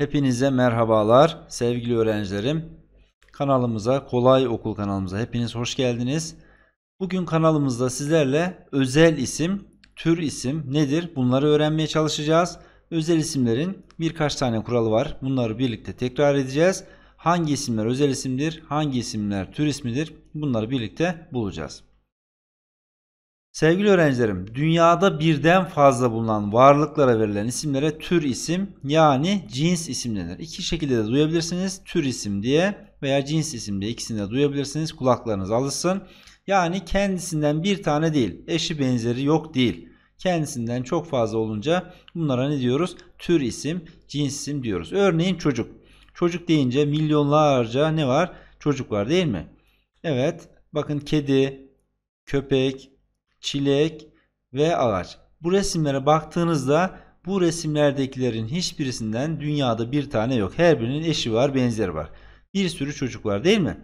Hepinize merhabalar sevgili öğrencilerim. Kanalımıza, Kolay Okul kanalımıza hepiniz hoş geldiniz. Bugün kanalımızda sizlerle özel isim, tür isim nedir bunları öğrenmeye çalışacağız. Özel isimlerin birkaç tane kuralı var. Bunları birlikte tekrar edeceğiz. Hangi isimler özel isimdir, hangi isimler tür ismidir bunları birlikte bulacağız. Sevgili öğrencilerim, dünyada birden fazla bulunan varlıklara verilen isimlere tür isim yani cins isim denir. İki şekilde de duyabilirsiniz. Tür isim diye veya cins isim diye ikisini de duyabilirsiniz. Kulaklarınız alışsın. Yani kendisinden bir tane değil, eşi benzeri yok değil. Kendisinden çok fazla olunca bunlara ne diyoruz? Tür isim, cins isim diyoruz. Örneğin çocuk. Çocuk deyince milyonlarca ne var? Çocuk var değil mi? Evet. Bakın kedi, köpek, çilek ve ağaç. Bu resimlere baktığınızda bu resimlerdekilerin hiçbirisinden dünyada bir tane yok. Her birinin eşi var, benzeri var. Bir sürü çocuk var değil mi?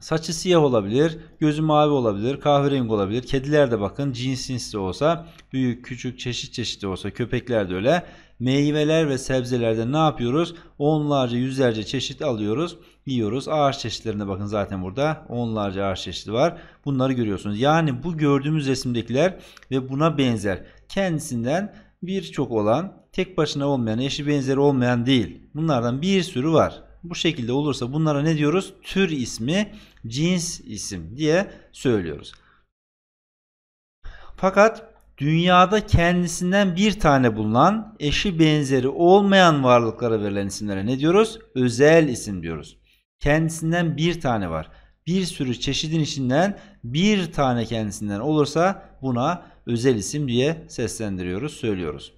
Saçı siyah olabilir, gözü mavi olabilir, kahverengi olabilir. Kediler de bakın cinsinsiz olsa, büyük, küçük, çeşit çeşit olsa, köpekler de öyle meyveler ve sebzelerde ne yapıyoruz? Onlarca yüzlerce çeşit alıyoruz yiyoruz. Ağaç çeşitlerine bakın zaten burada onlarca ağaç çeşidi var. Bunları görüyorsunuz. Yani bu gördüğümüz resimdekiler ve buna benzer kendisinden birçok olan tek başına olmayan eşi benzeri olmayan değil. Bunlardan bir sürü var. Bu şekilde olursa bunlara ne diyoruz? Tür ismi, cins isim diye söylüyoruz. Fakat dünyada kendisinden bir tane bulunan eşi benzeri olmayan varlıklara verilen isimlere ne diyoruz? Özel isim diyoruz. Kendisinden bir tane var. Bir sürü çeşidin içinden bir tane kendisinden olursa buna özel isim diye seslendiriyoruz, söylüyoruz.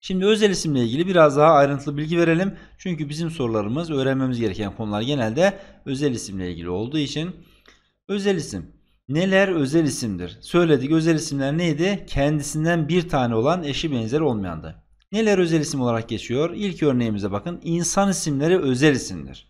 Şimdi özel isimle ilgili biraz daha ayrıntılı bilgi verelim. Çünkü bizim sorularımız, öğrenmemiz gereken konular genelde özel isimle ilgili olduğu için özel isim Neler özel isimdir? Söyledik özel isimler neydi? Kendisinden bir tane olan eşi benzer olmayandı. Neler özel isim olarak geçiyor? İlk örneğimize bakın. İnsan isimleri özel isimdir.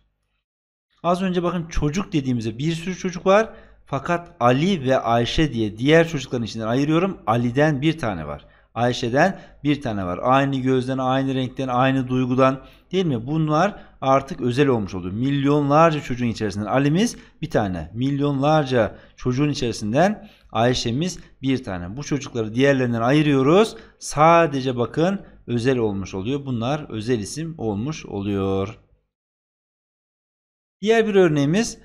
Az önce bakın çocuk dediğimizde bir sürü çocuk var. Fakat Ali ve Ayşe diye diğer çocukların içinden ayırıyorum. Ali'den bir tane var. Ayşe'den bir tane var. Aynı gözden, aynı renkten, aynı duygudan değil mi? Bunlar artık özel olmuş oluyor. Milyonlarca çocuğun içerisinden Ali'miz bir tane. Milyonlarca çocuğun içerisinden Ayşe'miz bir tane. Bu çocukları diğerlerinden ayırıyoruz. Sadece bakın özel olmuş oluyor. Bunlar özel isim olmuş oluyor. Diğer bir örneğimiz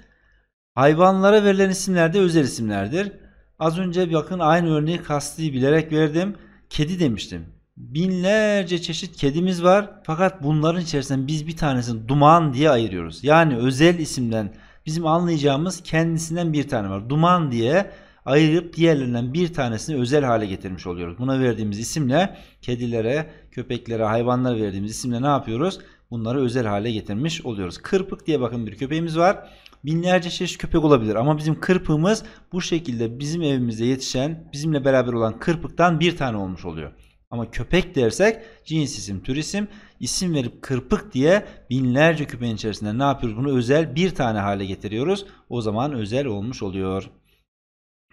hayvanlara verilen isimler de özel isimlerdir. Az önce bakın aynı örneği kasti bilerek verdim kedi demiştim. Binlerce çeşit kedimiz var fakat bunların içerisinden biz bir tanesini duman diye ayırıyoruz. Yani özel isimden bizim anlayacağımız kendisinden bir tane var. Duman diye ayırıp diğerlerinden bir tanesini özel hale getirmiş oluyoruz. Buna verdiğimiz isimle kedilere, köpeklere, hayvanlara verdiğimiz isimle ne yapıyoruz? Bunları özel hale getirmiş oluyoruz. Kırpık diye bakın bir köpeğimiz var binlerce çeşit köpek olabilir ama bizim kırpığımız bu şekilde bizim evimize yetişen bizimle beraber olan kırpıktan bir tane olmuş oluyor. Ama köpek dersek cins isim, tür isim, isim verip kırpık diye binlerce köpeğin içerisinde ne yapıyoruz? Bunu özel bir tane hale getiriyoruz. O zaman özel olmuş oluyor.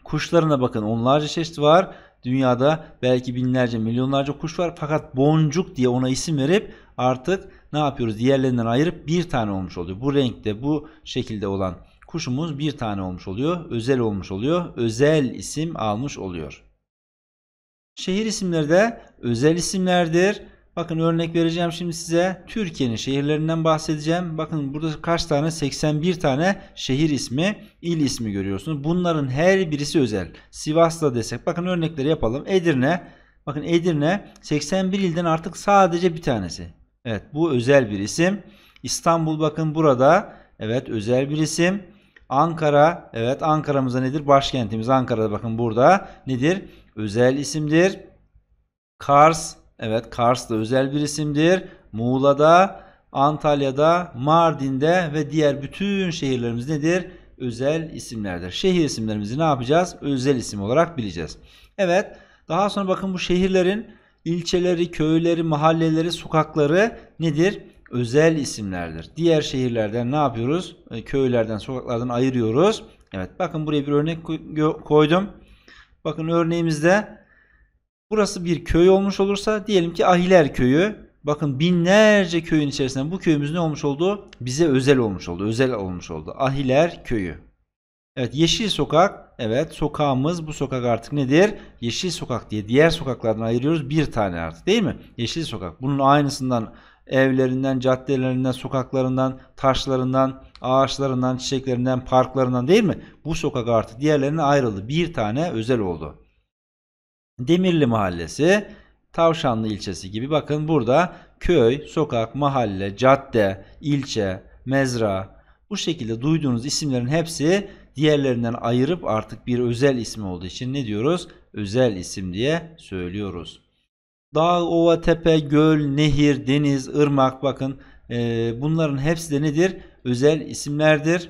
Kuşlarına bakın onlarca çeşit var. Dünyada belki binlerce milyonlarca kuş var fakat boncuk diye ona isim verip artık ne yapıyoruz? Diğerlerinden ayırıp bir tane olmuş oluyor. Bu renkte bu şekilde olan kuşumuz bir tane olmuş oluyor. Özel olmuş oluyor. Özel isim almış oluyor. Şehir isimleri de özel isimlerdir Bakın örnek vereceğim şimdi size. Türkiye'nin şehirlerinden bahsedeceğim. Bakın burada kaç tane? 81 tane şehir ismi, il ismi görüyorsunuz. Bunların her birisi özel. Sivas'ta desek bakın örnekleri yapalım. Edirne. Bakın Edirne 81 ilden artık sadece bir tanesi. Evet bu özel bir isim. İstanbul bakın burada. Evet özel bir isim. Ankara. Evet Ankara'mıza nedir? Başkentimiz Ankara'da bakın burada. Nedir? Özel isimdir. Kars Evet Kars da özel bir isimdir. Muğla'da, Antalya'da, Mardin'de ve diğer bütün şehirlerimiz nedir? Özel isimlerdir. Şehir isimlerimizi ne yapacağız? Özel isim olarak bileceğiz. Evet daha sonra bakın bu şehirlerin ilçeleri, köyleri, mahalleleri, sokakları nedir? Özel isimlerdir. Diğer şehirlerden ne yapıyoruz? E, köylerden, sokaklardan ayırıyoruz. Evet bakın buraya bir örnek koydum. Bakın örneğimizde Burası bir köy olmuş olursa diyelim ki Ahiler köyü. Bakın binlerce köyün içerisinde bu köyümüz ne olmuş oldu? Bize özel olmuş oldu. Özel olmuş oldu. Ahiler köyü. Evet Yeşil Sokak. Evet sokağımız bu sokak artık nedir? Yeşil Sokak diye diğer sokaklardan ayırıyoruz. Bir tane artık değil mi? Yeşil Sokak. Bunun aynısından evlerinden, caddelerinden, sokaklarından, taşlarından, ağaçlarından, çiçeklerinden, parklarından değil mi? Bu sokak artık diğerlerine ayrıldı. Bir tane özel oldu. Demirli Mahallesi, Tavşanlı ilçesi gibi. Bakın burada köy, sokak, mahalle, cadde, ilçe, mezra bu şekilde duyduğunuz isimlerin hepsi diğerlerinden ayırıp artık bir özel ismi olduğu için ne diyoruz? Özel isim diye söylüyoruz. Dağ, ova, tepe, göl, nehir, deniz, ırmak bakın e, bunların hepsi de nedir? Özel isimlerdir.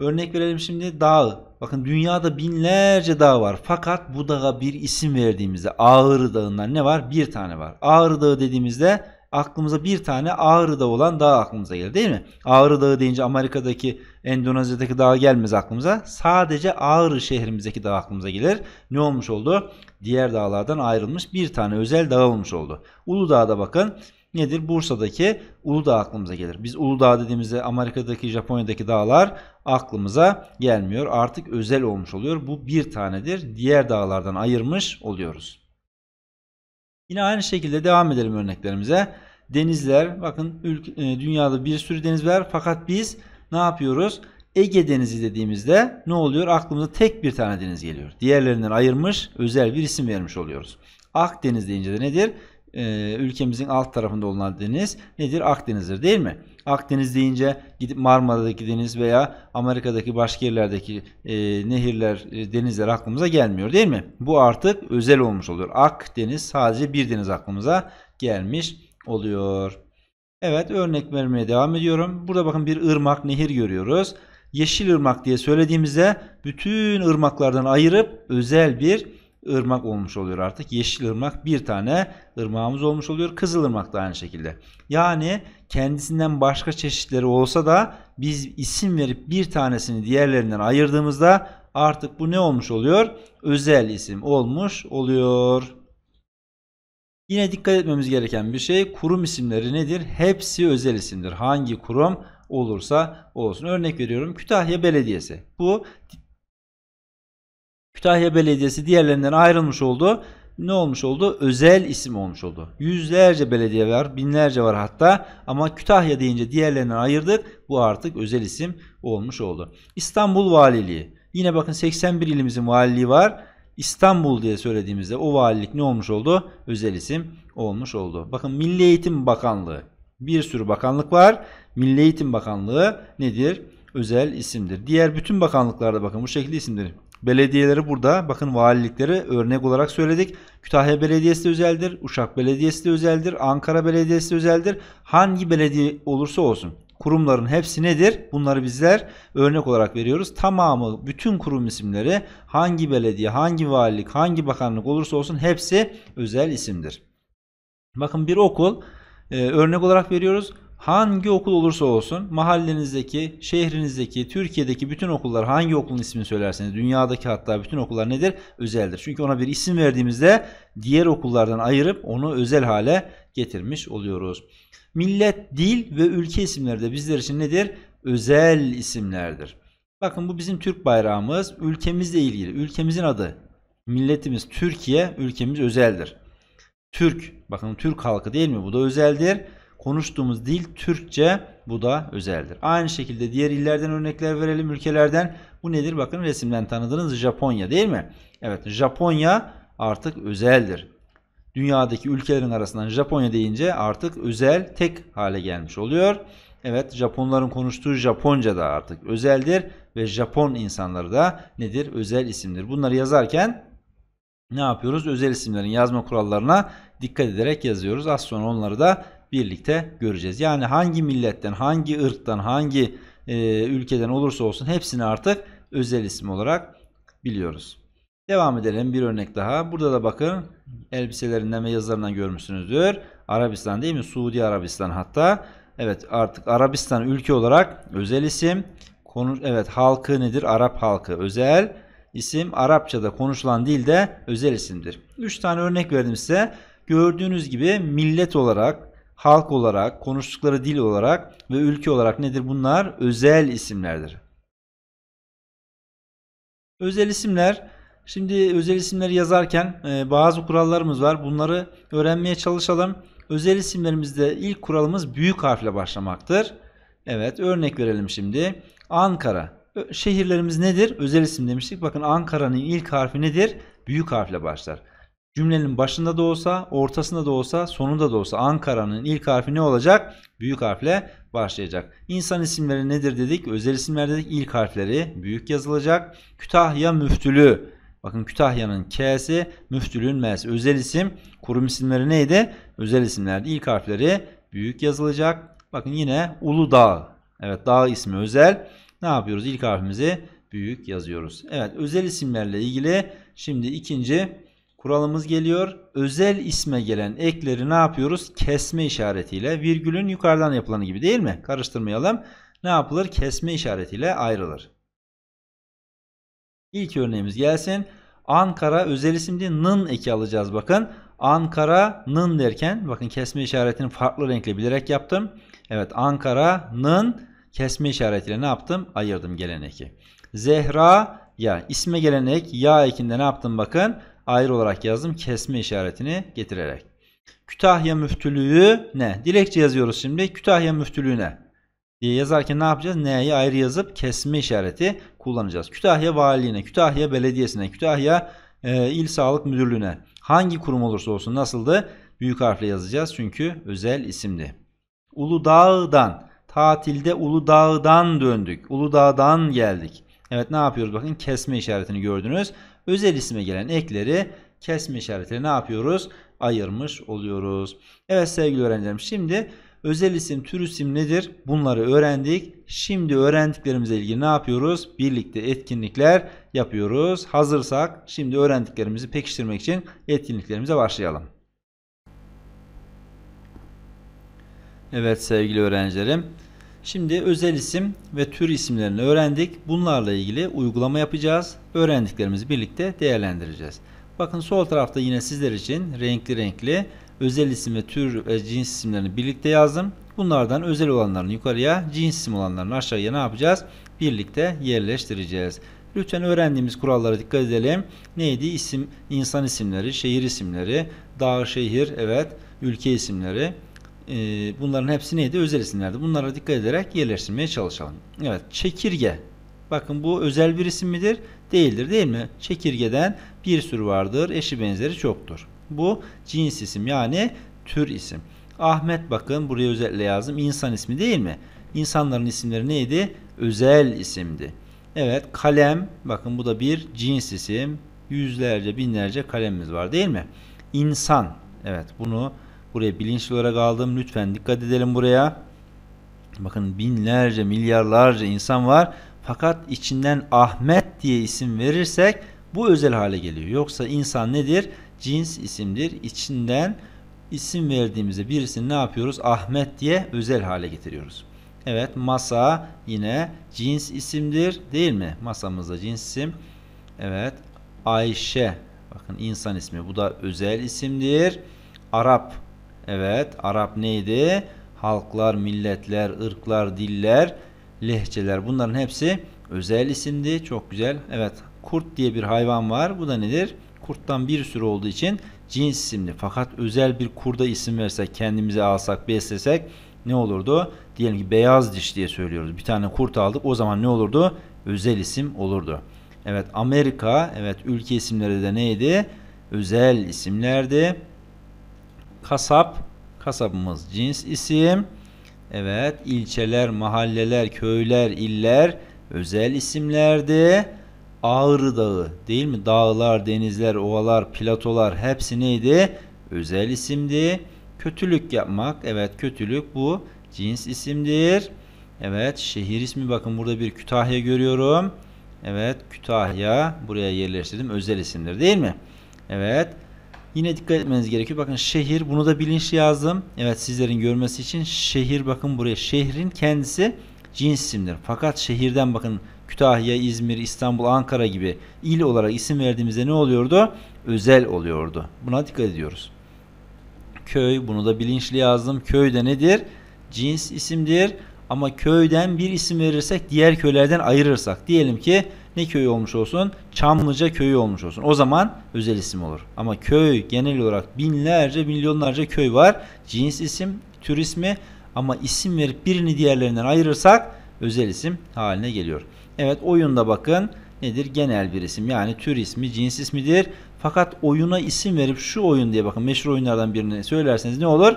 Örnek verelim şimdi dağ. Bakın dünyada binlerce dağ var. Fakat bu dağa bir isim verdiğimizde Ağrı Dağı'ndan ne var? Bir tane var. Ağrı Dağı dediğimizde aklımıza bir tane Ağrı Dağı olan dağ aklımıza gelir değil mi? Ağrı Dağı deyince Amerika'daki, Endonezya'daki dağ gelmez aklımıza. Sadece Ağrı şehrimizdeki dağ aklımıza gelir. Ne olmuş oldu? Diğer dağlardan ayrılmış bir tane özel dağ olmuş oldu. Uludağ'da bakın nedir? Bursa'daki Uludağ aklımıza gelir. Biz Uludağ dediğimizde Amerika'daki, Japonya'daki dağlar aklımıza gelmiyor. Artık özel olmuş oluyor. Bu bir tanedir. Diğer dağlardan ayırmış oluyoruz. Yine aynı şekilde devam edelim örneklerimize. Denizler, bakın e, dünyada bir sürü deniz var fakat biz ne yapıyoruz? Ege Denizi dediğimizde ne oluyor? Aklımıza tek bir tane deniz geliyor. Diğerlerinden ayırmış, özel bir isim vermiş oluyoruz. Akdeniz deyince de nedir? E, ülkemizin alt tarafında olan deniz nedir? Akdeniz'dir değil mi? Akdeniz deyince gidip Marmara'daki deniz veya Amerika'daki başka yerlerdeki e, nehirler, e, denizler aklımıza gelmiyor değil mi? Bu artık özel olmuş oluyor. Akdeniz sadece bir deniz aklımıza gelmiş oluyor. Evet örnek vermeye devam ediyorum. Burada bakın bir ırmak, nehir görüyoruz. Yeşil ırmak diye söylediğimizde bütün ırmaklardan ayırıp özel bir ırmak olmuş oluyor artık. Yeşil ırmak bir tane ırmağımız olmuş oluyor. Kızıl ırmak da aynı şekilde. Yani kendisinden başka çeşitleri olsa da biz isim verip bir tanesini diğerlerinden ayırdığımızda artık bu ne olmuş oluyor? Özel isim olmuş oluyor. Yine dikkat etmemiz gereken bir şey kurum isimleri nedir? Hepsi özel isimdir. Hangi kurum olursa olsun. Örnek veriyorum Kütahya Belediyesi. Bu Kütahya Belediyesi diğerlerinden ayrılmış oldu. Ne olmuş oldu? Özel isim olmuş oldu. Yüzlerce belediye var, binlerce var hatta ama Kütahya deyince diğerlerinden ayırdık. Bu artık özel isim olmuş oldu. İstanbul Valiliği. Yine bakın 81 ilimizin valiliği var. İstanbul diye söylediğimizde o valilik ne olmuş oldu? Özel isim olmuş oldu. Bakın Milli Eğitim Bakanlığı. Bir sürü bakanlık var. Milli Eğitim Bakanlığı nedir? Özel isimdir. Diğer bütün bakanlıklarda bakın bu şekilde isimdir. Belediyeleri burada bakın valilikleri örnek olarak söyledik. Kütahya Belediyesi de özeldir, Uşak Belediyesi de özeldir, Ankara Belediyesi de özeldir. Hangi belediye olursa olsun kurumların hepsi nedir? Bunları bizler örnek olarak veriyoruz. Tamamı bütün kurum isimleri hangi belediye, hangi valilik, hangi bakanlık olursa olsun hepsi özel isimdir. Bakın bir okul e, örnek olarak veriyoruz hangi okul olursa olsun mahallenizdeki, şehrinizdeki, Türkiye'deki bütün okullar hangi okulun ismini söylerseniz dünyadaki hatta bütün okullar nedir? Özeldir. Çünkü ona bir isim verdiğimizde diğer okullardan ayırıp onu özel hale getirmiş oluyoruz. Millet, dil ve ülke isimleri de bizler için nedir? Özel isimlerdir. Bakın bu bizim Türk bayrağımız. Ülkemizle ilgili. Ülkemizin adı. Milletimiz Türkiye. Ülkemiz özeldir. Türk. Bakın Türk halkı değil mi? Bu da özeldir konuştuğumuz dil Türkçe bu da özeldir. Aynı şekilde diğer illerden örnekler verelim ülkelerden. Bu nedir? Bakın resimden tanıdığınız Japonya değil mi? Evet Japonya artık özeldir. Dünyadaki ülkelerin arasından Japonya deyince artık özel tek hale gelmiş oluyor. Evet Japonların konuştuğu Japonca da artık özeldir ve Japon insanları da nedir? Özel isimdir. Bunları yazarken ne yapıyoruz? Özel isimlerin yazma kurallarına dikkat ederek yazıyoruz. Az sonra onları da birlikte göreceğiz. Yani hangi milletten, hangi ırktan, hangi e, ülkeden olursa olsun hepsini artık özel isim olarak biliyoruz. Devam edelim bir örnek daha. Burada da bakın elbiselerinden ve yazılarından görmüşsünüzdür. Arabistan değil mi? Suudi Arabistan hatta. Evet artık Arabistan ülke olarak özel isim. Konu, evet halkı nedir? Arap halkı özel isim. Arapçada konuşulan dil de özel isimdir. 3 tane örnek verdim size. Gördüğünüz gibi millet olarak halk olarak, konuştukları dil olarak ve ülke olarak nedir bunlar? Özel isimlerdir. Özel isimler Şimdi özel isimleri yazarken e, bazı kurallarımız var. Bunları öğrenmeye çalışalım. Özel isimlerimizde ilk kuralımız büyük harfle başlamaktır. Evet örnek verelim şimdi. Ankara. Şehirlerimiz nedir? Özel isim demiştik. Bakın Ankara'nın ilk harfi nedir? Büyük harfle başlar. Cümlenin başında da olsa, ortasında da olsa, sonunda da olsa Ankara'nın ilk harfi ne olacak? Büyük harfle başlayacak. İnsan isimleri nedir dedik? Özel isimler dedik. İlk harfleri büyük yazılacak. Kütahya müftülü. Bakın Kütahya'nın K'si, müftülüğün M'si. Özel isim, kurum isimleri neydi? Özel isimlerdi. İlk harfleri büyük yazılacak. Bakın yine Uludağ. Evet dağ ismi özel. Ne yapıyoruz? İlk harfimizi büyük yazıyoruz. Evet özel isimlerle ilgili şimdi ikinci kuralımız geliyor. Özel isme gelen ekleri ne yapıyoruz? Kesme işaretiyle. Virgülün yukarıdan yapılanı gibi değil mi? Karıştırmayalım. Ne yapılır? Kesme işaretiyle ayrılır. İlk örneğimiz gelsin. Ankara özel isimli nın eki alacağız bakın. Ankara Ankara'nın derken bakın kesme işaretini farklı renkle bilerek yaptım. Evet Ankara Ankara'nın kesme işaretiyle ne yaptım? Ayırdım gelen eki. Zehra ya isme gelen ek ya ekinde ne yaptım bakın? ayrı olarak yazdım kesme işaretini getirerek. Kütahya müftülüğü ne? Dilekçe yazıyoruz şimdi. Kütahya Müftülüğü ne? diye yazarken ne yapacağız? N'yi ayrı yazıp kesme işareti kullanacağız. Kütahya Valiliğine, Kütahya Belediyesi'ne, Kütahya e, İl Sağlık Müdürlüğü'ne hangi kurum olursa olsun nasıldı? Büyük harfle yazacağız çünkü özel isimdi. Uludağ'dan, tatilde Uludağ'dan döndük. Uludağ'dan geldik. Evet ne yapıyoruz bakın kesme işaretini gördünüz özel isme gelen ekleri kesme işaretiyle ne yapıyoruz? Ayırmış oluyoruz. Evet sevgili öğrencilerim şimdi özel isim, tür isim nedir? Bunları öğrendik. Şimdi öğrendiklerimize ilgili ne yapıyoruz? Birlikte etkinlikler yapıyoruz. Hazırsak şimdi öğrendiklerimizi pekiştirmek için etkinliklerimize başlayalım. Evet sevgili öğrencilerim. Şimdi özel isim ve tür isimlerini öğrendik. Bunlarla ilgili uygulama yapacağız. Öğrendiklerimizi birlikte değerlendireceğiz. Bakın sol tarafta yine sizler için renkli renkli özel isim ve tür ve cins isimlerini birlikte yazdım. Bunlardan özel olanların yukarıya, cins isim olanların aşağıya ne yapacağız? Birlikte yerleştireceğiz. Lütfen öğrendiğimiz kurallara dikkat edelim. Neydi? İsim, insan isimleri, şehir isimleri, dağ, şehir, evet, ülke isimleri e, bunların hepsi neydi? Özel isimlerdi. Bunlara dikkat ederek yerleştirmeye çalışalım. Evet çekirge. Bakın bu özel bir isim midir? Değildir değil mi? Çekirgeden bir sürü vardır. Eşi benzeri çoktur. Bu cins isim yani tür isim. Ahmet bakın buraya özellikle yazdım. İnsan ismi değil mi? İnsanların isimleri neydi? Özel isimdi. Evet kalem bakın bu da bir cins isim. Yüzlerce binlerce kalemimiz var değil mi? İnsan evet bunu Buraya bilinçli olarak aldım. Lütfen dikkat edelim buraya. Bakın binlerce, milyarlarca insan var. Fakat içinden Ahmet diye isim verirsek bu özel hale geliyor. Yoksa insan nedir? Cins isimdir. İçinden isim verdiğimizde birisini ne yapıyoruz? Ahmet diye özel hale getiriyoruz. Evet masa yine cins isimdir değil mi? Masamızda cins isim. Evet Ayşe bakın insan ismi bu da özel isimdir. Arap Evet Arap neydi? Halklar, milletler, ırklar, diller, lehçeler bunların hepsi özel isimdi. Çok güzel. Evet kurt diye bir hayvan var. Bu da nedir? Kurttan bir sürü olduğu için cins isimli. Fakat özel bir kurda isim versek kendimize alsak beslesek ne olurdu? Diyelim ki beyaz diş diye söylüyoruz. Bir tane kurt aldık o zaman ne olurdu? Özel isim olurdu. Evet Amerika evet ülke isimleri de neydi? Özel isimlerdi kasap, kasabımız cins isim. Evet, ilçeler, mahalleler, köyler, iller özel isimlerdi. Ağrı Dağı değil mi? Dağlar, denizler, ovalar, platolar hepsi neydi? Özel isimdi. Kötülük yapmak. Evet, kötülük bu cins isimdir. Evet, şehir ismi bakın burada bir Kütahya görüyorum. Evet, Kütahya buraya yerleştirdim. Özel isimdir değil mi? Evet. Yine dikkat etmeniz gerekiyor. Bakın şehir bunu da bilinçli yazdım. Evet sizlerin görmesi için şehir bakın buraya. Şehrin kendisi cins isimdir. Fakat şehirden bakın Kütahya, İzmir, İstanbul, Ankara gibi il olarak isim verdiğimizde ne oluyordu? Özel oluyordu. Buna dikkat ediyoruz. Köy bunu da bilinçli yazdım. Köy de nedir? Cins isimdir. Ama köyden bir isim verirsek diğer köylerden ayırırsak diyelim ki ne köyü olmuş olsun? Çamlıca köyü olmuş olsun. O zaman özel isim olur. Ama köy genel olarak binlerce milyonlarca köy var. Cins isim, tür ismi ama isim verip birini diğerlerinden ayırırsak özel isim haline geliyor. Evet oyunda bakın nedir? Genel bir isim yani tür ismi, cins ismidir. Fakat oyuna isim verip şu oyun diye bakın meşhur oyunlardan birini söylerseniz ne olur?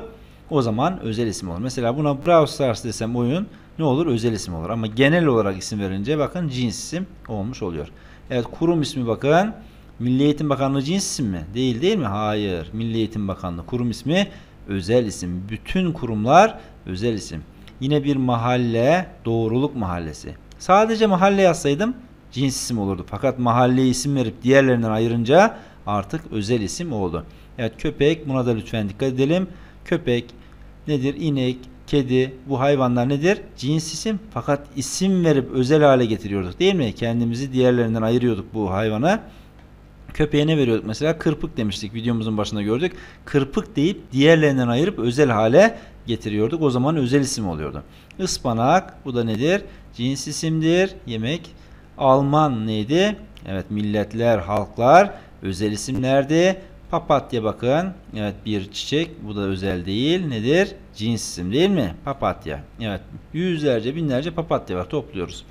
O zaman özel isim olur. Mesela buna Brawl Stars desem oyun ne olur? Özel isim olur. Ama genel olarak isim verince bakın cins isim olmuş oluyor. Evet kurum ismi bakın. Milli Eğitim Bakanlığı cins isim mi? Değil değil mi? Hayır. Milli Eğitim Bakanlığı kurum ismi özel isim. Bütün kurumlar özel isim. Yine bir mahalle doğruluk mahallesi. Sadece mahalle yazsaydım cins isim olurdu. Fakat mahalleye isim verip diğerlerinden ayırınca artık özel isim oldu. Evet köpek buna da lütfen dikkat edelim. Köpek nedir? İnek, kedi bu hayvanlar nedir? Cins isim fakat isim verip özel hale getiriyorduk değil mi? Kendimizi diğerlerinden ayırıyorduk bu hayvana. Köpeğe ne veriyorduk mesela? Kırpık demiştik videomuzun başında gördük. Kırpık deyip diğerlerinden ayırıp özel hale getiriyorduk. O zaman özel isim oluyordu. Ispanak bu da nedir? Cins isimdir. Yemek. Alman neydi? Evet milletler, halklar özel isimlerdi. Papatya bakın. Evet bir çiçek. Bu da özel değil. Nedir? Cins isim değil mi? Papatya. Evet yüzlerce binlerce papatya var. Topluyoruz.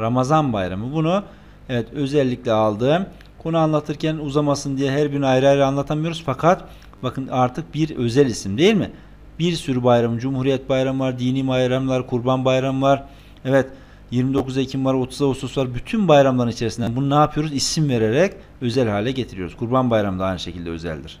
Ramazan bayramı. Bunu evet özellikle aldım. Konu anlatırken uzamasın diye her gün ayrı ayrı anlatamıyoruz. Fakat bakın artık bir özel isim değil mi? Bir sürü bayram. Cumhuriyet bayramı var. Dini bayramlar. Kurban bayramı var. Evet. 29 Ekim var, 30 Ağustos var. Bütün bayramların içerisinden bunu ne yapıyoruz? İsim vererek özel hale getiriyoruz. Kurban Bayramı da aynı şekilde özeldir.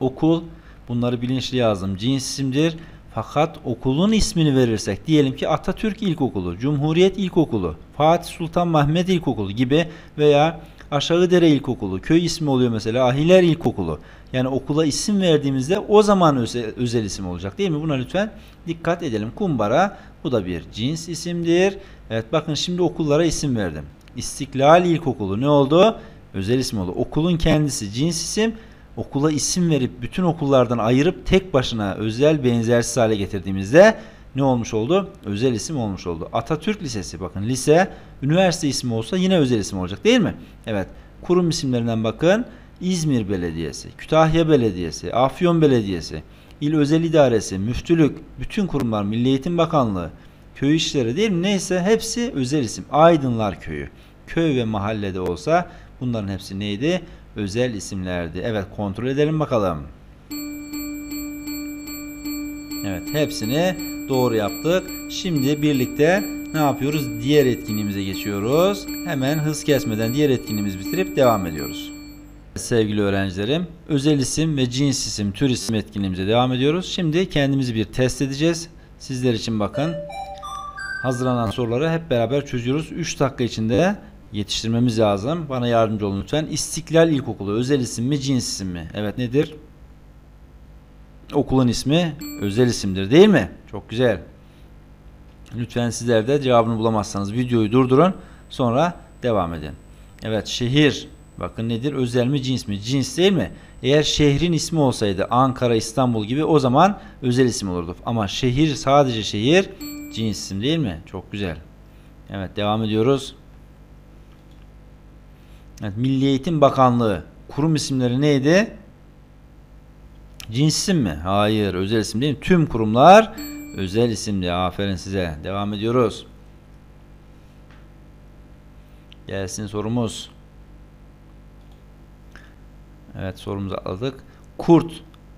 Okul, bunları bilinçli yazdım. Cins isimdir. Fakat okulun ismini verirsek diyelim ki Atatürk İlkokulu, Cumhuriyet İlkokulu, Fatih Sultan Mehmet İlkokulu gibi veya Aşağıdere İlkokulu, köy ismi oluyor mesela Ahiler İlkokulu. Yani okula isim verdiğimizde o zaman özel, özel isim olacak değil mi? Buna lütfen dikkat edelim. Kumbara bu da bir cins isimdir. Evet bakın şimdi okullara isim verdim. İstiklal İlkokulu ne oldu? Özel isim oldu. Okulun kendisi cins isim. Okula isim verip bütün okullardan ayırıp tek başına özel benzersiz hale getirdiğimizde ne olmuş oldu? Özel isim olmuş oldu. Atatürk Lisesi bakın lise, üniversite ismi olsa yine özel isim olacak değil mi? Evet. Kurum isimlerinden bakın. İzmir Belediyesi, Kütahya Belediyesi, Afyon Belediyesi, il özel idaresi, müftülük, bütün kurumlar, Milli Eğitim Bakanlığı, köy işleri değil mi? Neyse hepsi özel isim. Aydınlar Köyü. Köy ve mahallede olsa bunların hepsi neydi? Özel isimlerdi. Evet kontrol edelim bakalım. Evet hepsini doğru yaptık. Şimdi birlikte ne yapıyoruz? Diğer etkinliğimize geçiyoruz. Hemen hız kesmeden diğer etkinliğimizi bitirip devam ediyoruz. Sevgili öğrencilerim, özel isim ve cins isim, tür isim etkinliğimize devam ediyoruz. Şimdi kendimizi bir test edeceğiz. Sizler için bakın. Hazırlanan soruları hep beraber çözüyoruz. 3 dakika içinde yetiştirmemiz lazım. Bana yardımcı olun lütfen. İstiklal İlkokulu özel isim mi, cins isim mi? Evet nedir? Okulun ismi özel isimdir değil mi? Çok güzel. Lütfen sizler de cevabını bulamazsanız videoyu durdurun. Sonra devam edin. Evet şehir Bakın nedir? Özel mi cins mi? Cins değil mi? Eğer şehrin ismi olsaydı Ankara, İstanbul gibi o zaman özel isim olurdu. Ama şehir sadece şehir cins isim değil mi? Çok güzel. Evet devam ediyoruz. Evet, Milli Eğitim Bakanlığı kurum isimleri neydi? Cins isim mi? Hayır özel isim değil mi? Tüm kurumlar özel isimdi. Aferin size. Devam ediyoruz. Gelsin sorumuz. Evet sorumuzu aldık. Kurt.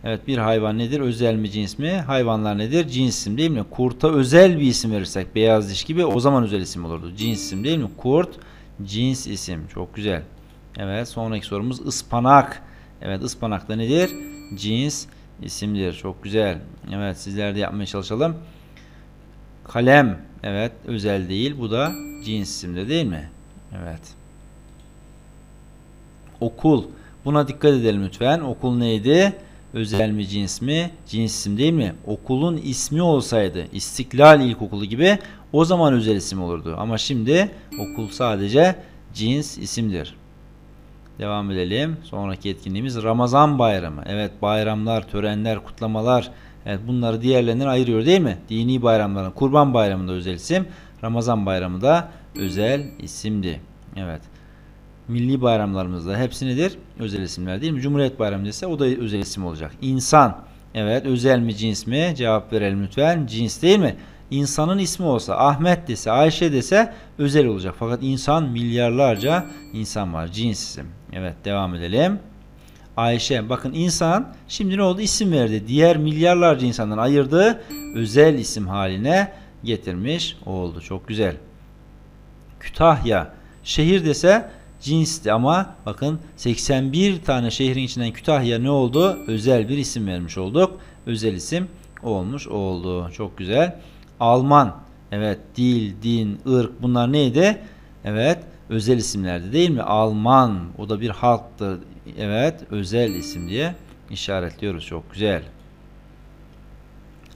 Evet bir hayvan nedir? Özel mi cins mi? Hayvanlar nedir? Cins isim değil mi? Kurta özel bir isim verirsek beyaz diş gibi o zaman özel isim olurdu. Cins isim değil mi? Kurt cins isim. Çok güzel. Evet sonraki sorumuz ıspanak. Evet ıspanak da nedir? Cins isimdir. Çok güzel. Evet sizler de yapmaya çalışalım. Kalem. Evet özel değil. Bu da cins isimde değil mi? Evet. Okul. Okul. Buna dikkat edelim lütfen. Okul neydi? Özel mi cins mi? Cins isim değil mi? Okulun ismi olsaydı İstiklal İlkokulu gibi o zaman özel isim olurdu. Ama şimdi okul sadece cins isimdir. Devam edelim. Sonraki etkinliğimiz Ramazan bayramı. Evet bayramlar, törenler, kutlamalar evet, bunları diğerlerinden ayırıyor değil mi? Dini bayramların Kurban bayramında özel isim. Ramazan bayramı da özel isimdi. Evet milli bayramlarımızda hepsi nedir? Özel isimler değil mi? Cumhuriyet bayramı ise o da özel isim olacak. İnsan. Evet özel mi cins mi? Cevap verelim lütfen. Cins değil mi? İnsanın ismi olsa Ahmet dese Ayşe dese özel olacak. Fakat insan milyarlarca insan var. Cins isim. Evet devam edelim. Ayşe bakın insan şimdi ne oldu? İsim verdi. Diğer milyarlarca insandan ayırdığı Özel isim haline getirmiş oldu. Çok güzel. Kütahya şehir dese cinsti ama bakın 81 tane şehrin içinden Kütahya ne oldu? Özel bir isim vermiş olduk. Özel isim olmuş oldu. Çok güzel. Alman. Evet dil, din, ırk bunlar neydi? Evet özel isimlerdi değil mi? Alman o da bir halktı. Evet özel isim diye işaretliyoruz. Çok güzel.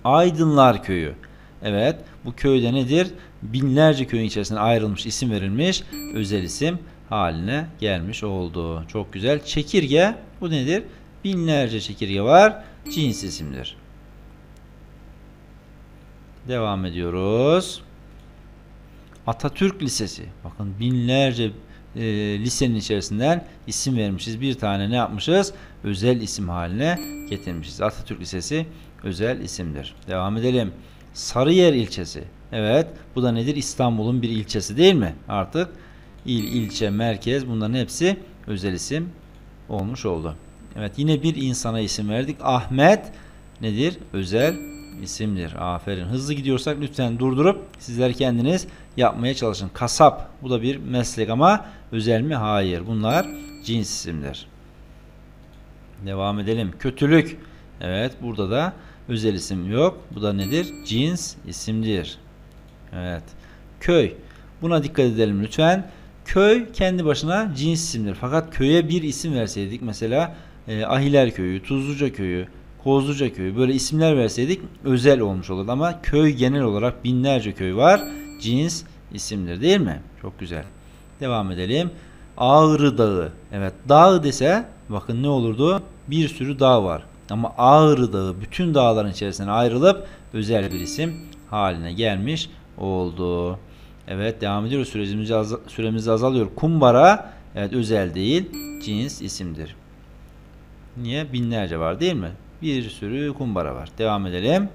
Aydınlar Köyü. Evet bu köyde nedir? Binlerce köyün içerisinde ayrılmış isim verilmiş özel isim haline gelmiş oldu. Çok güzel. Çekirge bu nedir? Binlerce çekirge var. Cins isimdir. Devam ediyoruz. Atatürk Lisesi. Bakın binlerce e, lisenin içerisinden isim vermişiz. Bir tane ne yapmışız? Özel isim haline getirmişiz. Atatürk Lisesi özel isimdir. Devam edelim. Sarıyer ilçesi. Evet bu da nedir? İstanbul'un bir ilçesi değil mi? Artık il, ilçe, merkez bunların hepsi özel isim olmuş oldu. Evet yine bir insana isim verdik. Ahmet nedir? Özel isimdir. Aferin. Hızlı gidiyorsak lütfen durdurup sizler kendiniz yapmaya çalışın. Kasap bu da bir meslek ama özel mi? Hayır. Bunlar cins isimdir. Devam edelim. Kötülük. Evet burada da özel isim yok. Bu da nedir? Cins isimdir. Evet. Köy. Buna dikkat edelim lütfen. Köy kendi başına cins isimdir. Fakat köye bir isim verseydik mesela e, Ahiler Köyü, Tuzluca Köyü, Kozluca Köyü böyle isimler verseydik özel olmuş olurdu. Ama köy genel olarak binlerce köy var. Cins isimdir değil mi? Çok güzel. Devam edelim. Ağrı Dağı. Evet dağ dese bakın ne olurdu? Bir sürü dağ var. Ama Ağrı Dağı bütün dağların içerisine ayrılıp özel bir isim haline gelmiş oldu. Evet devam ediyoruz. Süremiz, azal süremiz azalıyor. Kumbara evet özel değil. Cins isimdir. Niye? Binlerce var değil mi? Bir sürü kumbara var. Devam edelim.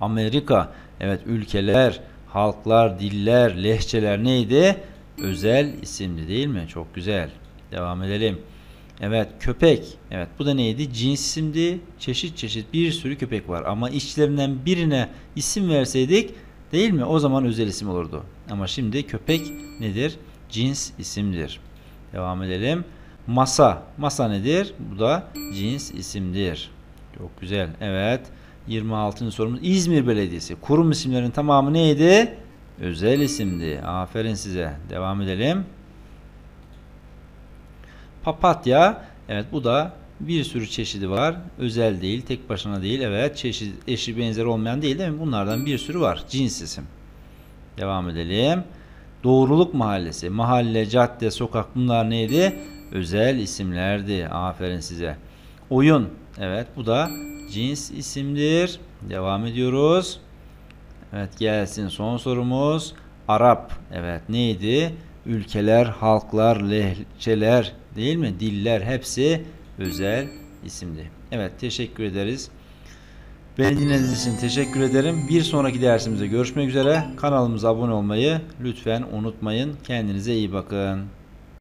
Amerika. Evet ülkeler, halklar, diller, lehçeler neydi? Özel isimdi değil mi? Çok güzel. Devam edelim. Evet köpek. Evet bu da neydi? Cins isimdi. Çeşit çeşit bir sürü köpek var. Ama işlerinden birine isim verseydik Değil mi? O zaman özel isim olurdu. Ama şimdi köpek nedir? Cins isimdir. Devam edelim. Masa. Masa nedir? Bu da cins isimdir. Çok güzel. Evet. 26. sorumuz İzmir Belediyesi. Kurum isimlerin tamamı neydi? Özel isimdi. Aferin size. Devam edelim. Papatya. Evet bu da bir sürü çeşidi var. Özel değil, tek başına değil. Evet, çeşit eşi benzeri olmayan değil değil mi? Bunlardan bir sürü var. Cins isim. Devam edelim. Doğruluk Mahallesi, mahalle, cadde, sokak bunlar neydi? Özel isimlerdi. Aferin size. Oyun. Evet, bu da cins isimdir. Devam ediyoruz. Evet, gelsin son sorumuz. Arap. Evet, neydi? Ülkeler, halklar, lehçeler değil mi? Diller hepsi özel isimdi. Evet teşekkür ederiz. Beni dinlediğiniz için teşekkür ederim. Bir sonraki dersimizde görüşmek üzere. Kanalımıza abone olmayı lütfen unutmayın. Kendinize iyi bakın.